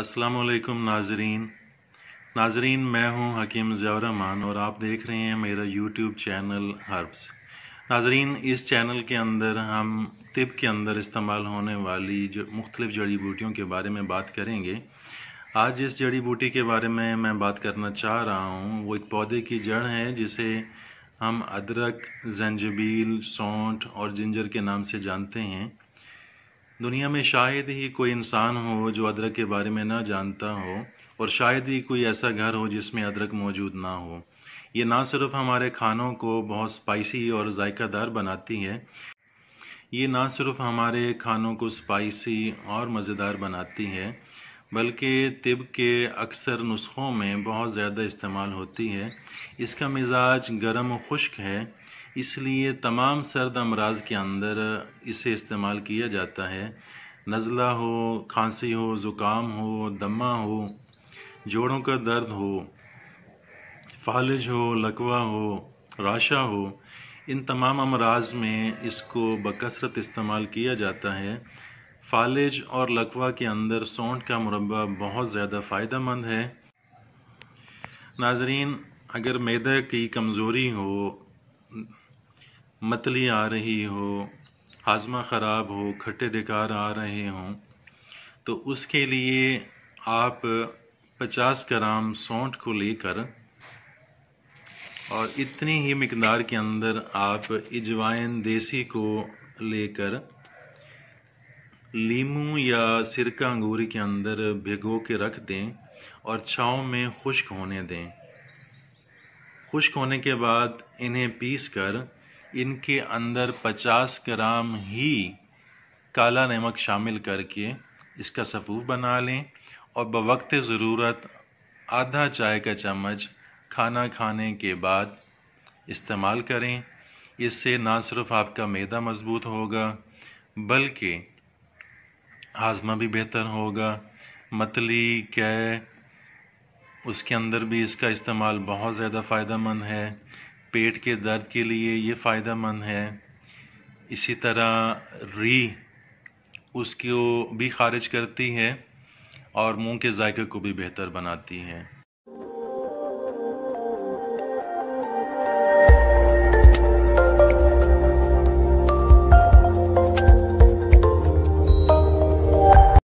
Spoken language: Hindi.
अस्सलाम वालेकुम नाजरीन नाजरीन मैं हूं हकीम ज़्यामान और आप देख रहे हैं मेरा यूट्यूब चैनल हर्ब्स नाजरीन इस चैनल के अंदर हम तिब के अंदर इस्तेमाल होने वाली जो मुख्तलिफ़ जड़ी बूटियों के बारे में बात करेंगे आज जिस जड़ी बूटी के बारे में मैं बात करना चाह रहा हूँ वो एक पौधे की जड़ है जिसे हम अदरक जंजबील सौंठ और जिंजर के नाम से जानते हैं दुनिया में शायद ही कोई इंसान हो जो अदरक के बारे में ना जानता हो और शायद ही कोई ऐसा घर हो जिसमें अदरक मौजूद ना हो ये ना सिर्फ हमारे खानों को बहुत स्पाइसी और ज़ायक़ादार बनाती है ये ना सिर्फ हमारे खानों को स्पाइसी और मज़ेदार बनाती है बल्कि तिब के अक्सर नुस्खों में बहुत ज़्यादा इस्तेमाल होती है इसका मिजाज गर्म खुश्क है इसलिए तमाम सर्द अमराज के अंदर इसे इस्तेमाल किया जाता है नज़ला हो खांसी हो ज़ुकाम हो दमा हो जोड़ों का दर्द हो फालिज हो लकवा हो राशा हो इन तमाम अमराज में इसको बकसरत इस्तेमाल किया जाता है फालिज और लकवा के अंदर सौंठ का मुरबा बहुत ज़्यादा फ़ायदा मंद है नाजरीन अगर मैदा की कमज़ोरी हो मतली आ रही हो हाजमा ख़राब हो खट्टे डकार आ रहे हों तो उसके लिए आप 50 ग्राम सौंठ को लेकर और इतनी ही मकदार के अंदर आप इजवाइन देसी को लेकर लीमू या सिरका अंगूरी के अंदर भिगो के रख दें और छाँव में खुश्क होने दें खुश्क होने के बाद इन्हें पीस कर इनके अंदर 50 ग्राम ही काला नमक शामिल करके इसका सफ़ूफ बना लें और बवक्त ज़रूरत आधा चाय का चम्मच खाना खाने के बाद इस्तेमाल करें इससे ना सिर्फ आपका मैदा मज़बूत होगा बल्कि हाजमा भी बेहतर होगा मतली कै उसके अंदर भी इसका इस्तेमाल बहुत ज़्यादा फ़ायदा मंद है पेट के दर्द के लिए ये फ़ायदा मंद है इसी तरह री उसको भी ख़ारिज करती है और मुंह के जायके को भी बेहतर बनाती है